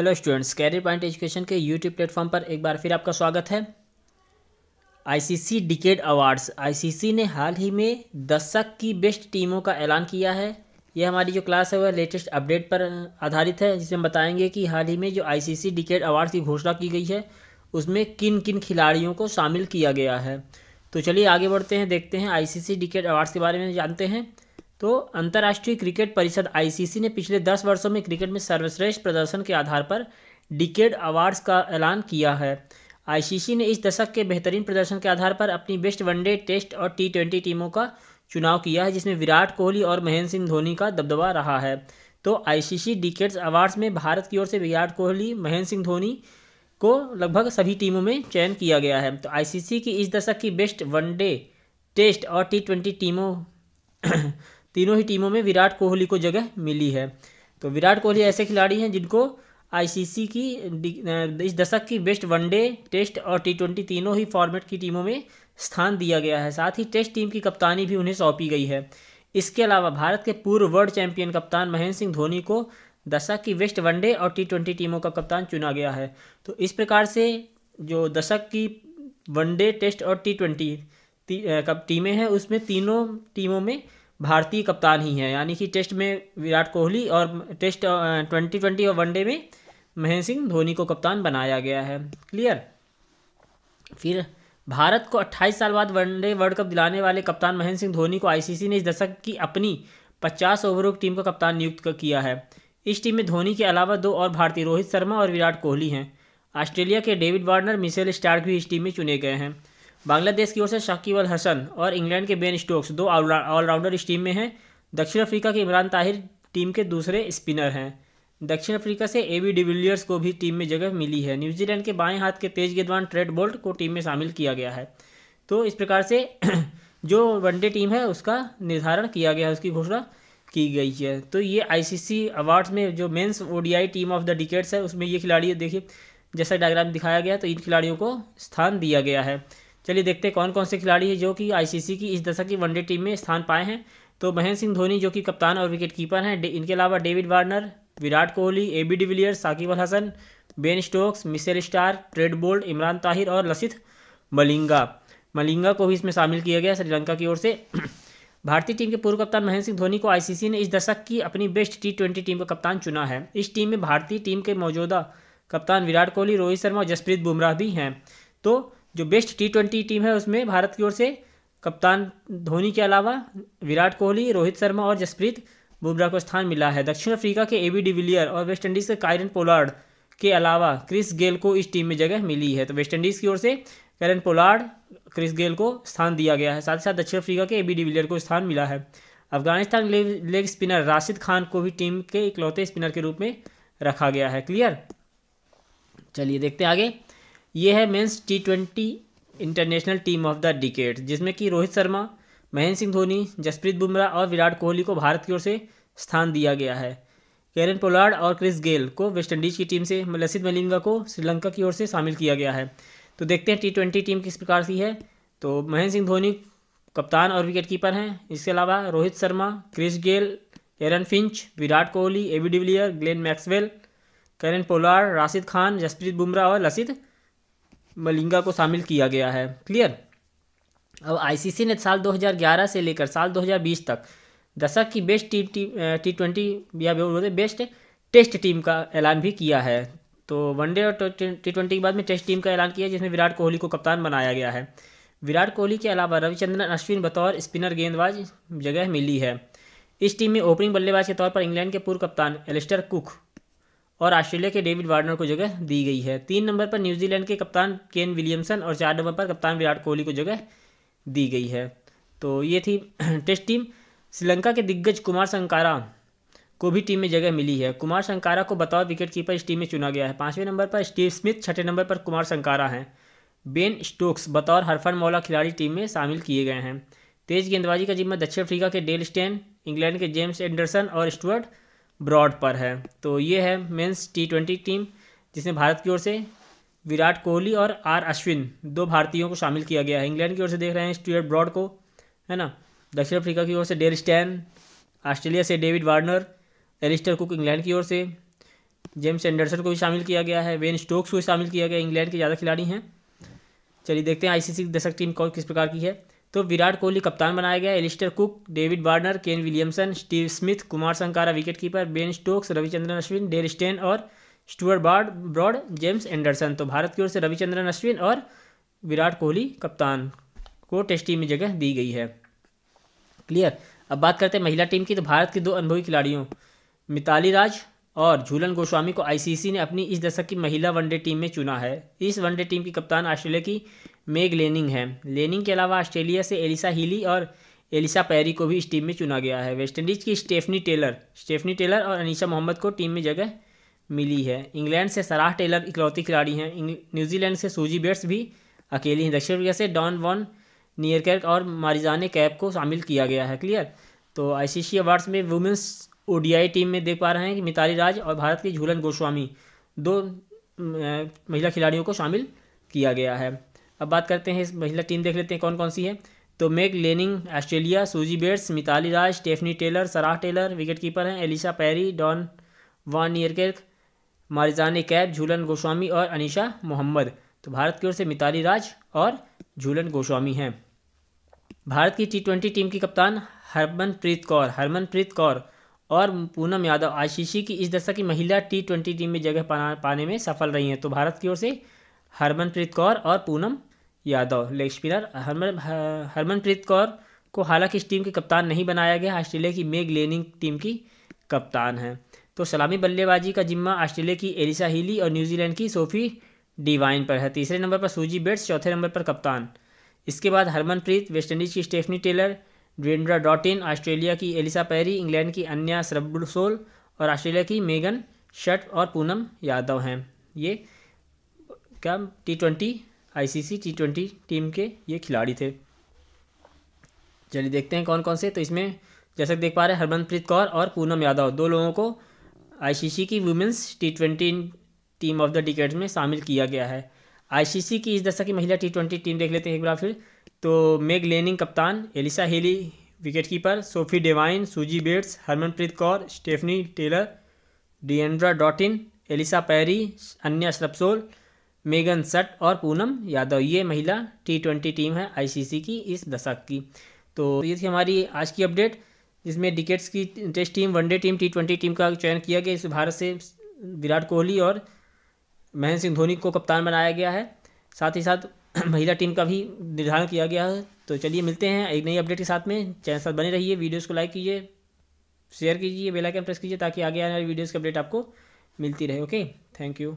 hello students career point education के YouTube platform पर एक बार फिर आपका स्वागत है आईसीसी डिकेड अवार्ड्स आईसीसी ने हाल ही में दशक की बेस्ट टीमों का ऐलान किया है ये हमारी जो क्लास है वह लेटेस्ट अपडेट पर आधारित है जिसमें बताएंगे कि हाल ही में जो आईसीसी डिकेड अवार्ड्स की घोषणा की गई है उसमें किन किन खिलाड़ियों को शामिल किया गया है तो चलिए आगे बढ़ते हैं देखते हैं आई डिकेड अवार्ड्स के बारे में जानते हैं तो अंतर्राष्ट्रीय क्रिकेट परिषद आईसीसी ने पिछले दस वर्षों में क्रिकेट में सर्वश्रेष्ठ प्रदर्शन के आधार पर डिकेड अवार्ड्स का ऐलान किया है आईसीसी ने इस दशक के बेहतरीन प्रदर्शन के आधार पर अपनी बेस्ट वनडे टेस्ट और टी ट्वेंटी टीमों का चुनाव किया है जिसमें विराट कोहली और महेंद्र सिंह धोनी का दबदबा रहा है तो आईसीसी डिकेट्स अवार्ड्स में भारत की ओर से विराट कोहली महेंद्र सिंह धोनी को लगभग सभी टीमों में चयन किया गया है तो आईसीसी की इस दशक की बेस्ट वनडे टेस्ट और टी ट्वेंटी टीमों तीनों ही टीमों में विराट कोहली को जगह मिली है तो विराट कोहली ऐसे खिलाड़ी हैं जिनको आईसीसी की इस दशक की बेस्ट वनडे टेस्ट और टी ट्वेंटी तीनों ही फॉर्मेट की टीमों में स्थान दिया गया है साथ ही टेस्ट टीम की कप्तानी भी उन्हें सौंपी गई है इसके अलावा भारत के पूर्व वर्ल्ड चैंपियन कप्तान महेंद्र सिंह धोनी को दशक की वेस्ट वनडे और टी ट्वेंटी टीमों का कप्तान चुना गया है तो इस प्रकार से जो दशक की वनडे टेस्ट और टी ट्वेंटी टीमें हैं उसमें तीनों टीमों में भारतीय कप्तान ही हैं यानी कि टेस्ट में विराट कोहली और टेस्ट ट्वेंटी ट्वेंटी और वनडे में महेंद्र सिंह धोनी को कप्तान बनाया गया है क्लियर फिर भारत को 28 साल बाद वनडे वर्ल्ड कप दिलाने वाले कप्तान महेंद्र सिंह धोनी को आईसीसी ने इस दशक की अपनी 50 ओवरों की टीम का कप्तान नियुक्त किया है इस टीम में धोनी के अलावा दो और भारतीय रोहित शर्मा और विराट कोहली हैं ऑस्ट्रेलिया के डेविड वार्नर मिशेल स्टार्क भी इस टीम में चुने गए हैं बांग्लादेश की ओर से शाकिब अल हसन और इंग्लैंड के बेन स्टोक्स दो ऑलराउंडर इस टीम में हैं दक्षिण अफ्रीका के इमरान ताहिर टीम के दूसरे स्पिनर हैं दक्षिण अफ्रीका से ए बी डिविलियर्स को भी टीम में जगह मिली है न्यूजीलैंड के बाएं हाथ के तेज गेंदवान ट्रेड बोल्ट को टीम में शामिल किया गया है तो इस प्रकार से जो वनडे टीम है उसका निर्धारण किया गया है उसकी घोषणा की गई है तो ये आईसीसी अवार्ड्स में जो men's ODI team of the decades है उसमें ये खिलाड़ी देखिए जैसा डायग्राम दिखाया गया तो इन खिलाड़ियों को स्थान दिया गया है चलिए देखते हैं कौन कौन से खिलाड़ी हैं जो कि आईसीसी की इस दशक की वनडे टीम में स्थान पाए हैं तो महेंद्र सिंह धोनी जो कि कप्तान और विकेट कीपर हैं इनके अलावा David Warner Virat Kohli A B de Villiers Shakib Al Hasan Ben Stokes Mitchell Starc Trent Boult Imran Tahir और लसिथ मलिंगा मलिंगा को भी इसमें शामिल किया गया श्रीलंका की ओर से भारतीय टीम के पूर्व कप्तान महेंद्र सिंह धोनी को आईसीसी ने इस दशक की अपनी बेस्ट टी ट्वेंटी टीम का कप्तान चुना है इस टीम में भारतीय टीम के मौजूदा कप्तान विराट कोहली रोहित शर्मा और जसप्रीत बुमराह भी हैं तो जो बेस्ट टी ट्वेंटी टीम है उसमें भारत की ओर से कप्तान धोनी के अलावा विराट कोहली रोहित शर्मा और जसप्रीत बुमराह को स्थान मिला है दक्षिण अफ्रीका के एबी डिविलियर और वेस्टइंडीज़ के कायरन पोलार्ड के अलावा क्रिस गेल को इस टीम में जगह मिली है तो वेस्टइंडीज़ की ओर से कैरन पोलार्ड क्रिस गेल को स्थान दिया गया है साथ ही साथ दक्षिण अफ्रीका के एबी डिविलियर को स्थान मिला है अफगानिस्तान लेग स्पिनर राशिद खान को भी टीम के इकलौते स्पिनर के रूप में रखा गया है क्लियर चलिए देखते हैं आगे ये है men's T twenty international team of the decade जिसमें कि रोहित शर्मा महेंद्र सिंह धोनी जसप्रीत बुमराह और विराट कोहली को भारत की ओर से स्थान दिया गया है केरन पोलार्ड और क्रिस गेल को वेस्टइंडीज की टीम से लसित मलिंगा को श्रीलंका की ओर से शामिल किया गया है तो देखते हैं टी ट्वेंटी टीम किस प्रकार की है तो महेंद्र सिंह धोनी कप्तान और विकेट कीपर हैं इसके अलावा Rohit Sharma Chris Gayle Aaron Finch Virat Kohli AB de Villiers Glenn Maxwell Kieron Pollard Rashid Khan Jasprit Bumrah और लसित मलिंगा को शामिल किया गया है क्लियर अब आईसीसी ने साल 2011 से लेकर साल 2020 तक दशक की बेस्ट टी टी ट्वेंटी या बोलते बेस्ट टेस्ट टीम का ऐलान भी किया है तो वनडे और टी ट्वेंटी के बाद में टेस्ट टीम का ऐलान किया जिसमें विराट कोहली को कप्तान बनाया गया है विराट कोहली के अलावा रविचंद्रन अश्विन बतौर स्पिनर गेंदबाज जगह मिली है इस टीम में ओपनिंग बल्लेबाज के तौर पर इंग्लैंड के पूर्व कप्तान एलिस्टर कुक और ऑस्ट्रेलिया के डेविड वार्नर को जगह दी गई है तीन नंबर पर न्यूजीलैंड के कप्तान केन विलियमसन और चार नंबर पर कप्तान विराट कोहली को जगह दी गई है तो ये थी टेस्ट टीम श्रीलंका के दिग्गज कुमार संकारा को भी टीम में जगह मिली है कुमार संकारा को बतौर विकेट कीपर इस टीम में चुना गया है पाँचवें नंबर पर स्टीव स्मिथ छठे नंबर पर कुमार संकारा हैं बेन स्टोक्स बतौर हरफन मौला खिलाड़ी टीम में शामिल किए गए हैं तेज गेंदबाजी का जिम्मा दक्षिण अफ्रीका के डेल स्टेन इंग्लैंड के जेम्स एंडरसन और स्टुअर्ट ब्रॉड पर है तो ये है मेंस टी ट्वेंटी टीम जिसमें भारत की ओर से विराट कोहली और आर अश्विन दो भारतीयों को शामिल किया गया है इंग्लैंड की ओर से देख रहे हैं स्टूअर्ट ब्रॉड को है ना दक्षिण अफ्रीका की ओर से डेर स्टैन ऑस्ट्रेलिया से David Warner Alastair Cook England की ओर से जेम्स एंडरसन को भी शामिल किया गया है वेन स्टोक्स को भी शामिल किया गया इंग्लैंड के ज़्यादा खिलाड़ी हैं चलिए देखते हैं आईसीसी दशक टीम कौन किस प्रकार की है तो विराट कोहली कप्तान बनाया गया Alastair Cook David Warner Kane Williamson Steve Smith Kumar Sangakkara wicket keeper Ben Stokes Ravichandran Ashwin Dale Steyn और Stuart Broad Broad James Anderson तो भारत की ओर से रविचंद्रन अश्विन और विराट कोहली कप्तान को टेस्ट टीम में जगह दी गई है क्लियर अब बात करते हैं महिला टीम की तो भारत की दो अनुभवी खिलाड़ियों मिताली राज और झूलन गोस्वामी को आईसीसी ने अपनी इस दशक की महिला वनडे टीम में चुना है इस वनडे टीम की कप्तान ऑस्ट्रेलिया की मेग लेनिंग है लेनिंग के अलावा ऑस्ट्रेलिया से एलिसा हिली और एलिसा पैरी को भी इस टीम में चुना गया है वेस्टइंडीज़ की स्टेफनी टेलर स्टेफनी टेलर और अनिशा मोहम्मद को टीम में जगह मिली है इंग्लैंड से सराह टेलर इकलौती खिलाड़ी हैं न्यूजीलैंड से सूजी बेट्स भी अकेली हैं दक्षिण अफ्रीका से डॉन वॉन नियरकर्क और मारिजाने कैप को शामिल किया गया है क्लियर तो आईसीसी अवार्ड्स में वुमेंस ओडीआई टीम में देख पा रहे हैं कि मिताली राज और भारत की झूलन गोस्वामी दो महिला खिलाड़ियों को शामिल किया गया है अब बात करते हैं इस महिला टीम देख लेते हैं कौन कौन सी है तो Meg Lanning Australia Suzie Bates Mithali Raj Stafanie Taylor Sarah Taylor wicketkeeper हैं Ellyse Perry Dane van Niekerk Marizanne Kapp Jhulan Goswami और अनिशा मोहम्मद तो भारत की ओर से मिताली राज और झूलन गोस्वामी हैं भारत की टी ट्वेंटी टीम की कप्तान हरमनप्रीत कौर हरमनप्रीत कौर और पूनम यादव आशीषी की इस दशक की महिला टी ट्वेंटी टीम में जगह पाने में सफल रही हैं तो भारत की ओर से हरमनप्रीत कौर और पूनम यादव लेग स्पिनर हरमन हरमनप्रीत कौर को हालांकि इस टीम के कप्तान नहीं बनाया गया ऑस्ट्रेलिया की मेग लेनिंग टीम की कप्तान हैं तो सलामी बल्लेबाजी का जिम्मा ऑस्ट्रेलिया की एलिसा हीली और न्यूजीलैंड की सोफी डिवाइन पर है तीसरे नंबर पर सूजी बेट्स चौथे नंबर पर कप्तान इसके बाद हरमनप्रीत वेस्टइंडीज़ की Stafanie Taylor Deandra Dottin Australia की एलिसा पैरी इंग्लैंड की अन्या सरबुलसोल और ऑस्ट्रेलिया की मेगन शट और पूनम यादव हैं ये क्या टी ट्वेंटी सी टी ट्वेंटी टीम के ये खिलाड़ी थे चलिए देखते हैं कौन कौन से तो इसमें जैसा देख पा रहे हैं हरमनप्रीत कौर और पूनम यादव दो लोगों को आईसीसी की women's T twenty team of the decade में शामिल किया गया है आईसीसी की इस दशक की महिला टी ट्वेंटी टीम देख लेते हैं एक बार फिर तो मेग लेनिंग कप्तान Alyssa Healy wicketkeeper Sophie Devine Suzie Bates Harmanpreet Kaur Stafanie Taylor Deandra Dottin Ellyse Perry Anya Shrubsole Megan Schutt और पूनम यादव ये महिला टी ट्वेंटी टीम है आईसीसी की इस दशक की तो ये थी हमारी आज की अपडेट जिसमें डिकेट्स की test team one day team T twenty team का चयन किया गया इस भारत से विराट कोहली और महेंद्र सिंह धोनी को कप्तान बनाया गया है साथ ही साथ महिला टीम का भी निर्धारण किया गया है तो चलिए मिलते हैं एक नई अपडेट के साथ में चैनल साथ बने रहिए वीडियोस को लाइक कीजिए शेयर कीजिए बेल आइकन प्रेस कीजिए ताकि आगे आने वाली वीडियोस की अपडेट आपको मिलती रहे ओके थैंक यू